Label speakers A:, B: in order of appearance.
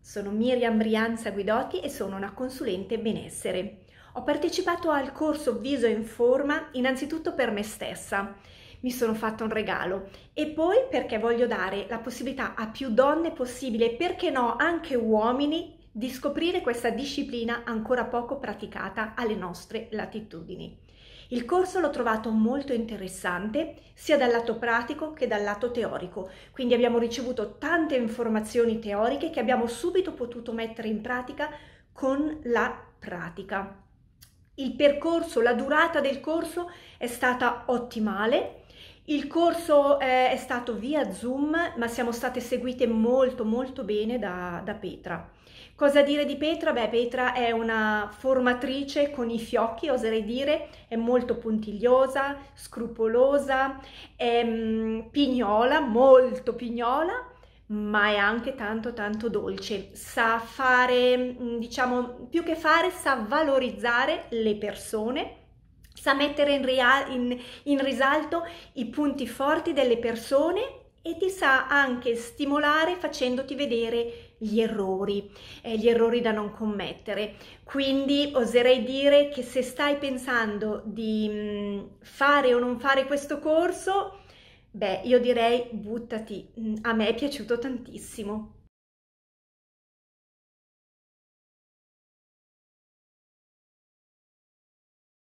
A: Sono Miriam Brianza Guidotti e sono una consulente benessere. Ho partecipato al corso Viso in Forma innanzitutto per me stessa, mi sono fatto un regalo e poi perché voglio dare la possibilità a più donne possibile, perché no anche uomini, di scoprire questa disciplina ancora poco praticata alle nostre latitudini. Il corso l'ho trovato molto interessante sia dal lato pratico che dal lato teorico, quindi abbiamo ricevuto tante informazioni teoriche che abbiamo subito potuto mettere in pratica con la pratica. Il percorso, la durata del corso è stata ottimale, il corso eh, è stato via Zoom, ma siamo state seguite molto molto bene da, da Petra. Cosa dire di Petra? Beh, Petra è una formatrice con i fiocchi, oserei dire, è molto puntigliosa, scrupolosa, è ehm, mh, pignola, molto pignola, ma è anche tanto tanto dolce. Sa fare, mm, diciamo, più che fare, sa valorizzare le persone sa mettere in, real, in, in risalto i punti forti delle persone e ti sa anche stimolare facendoti vedere gli errori, eh, gli errori da non commettere. Quindi oserei dire che se stai pensando di mm, fare o non fare questo corso, beh, io direi buttati. Mm, a me è piaciuto tantissimo.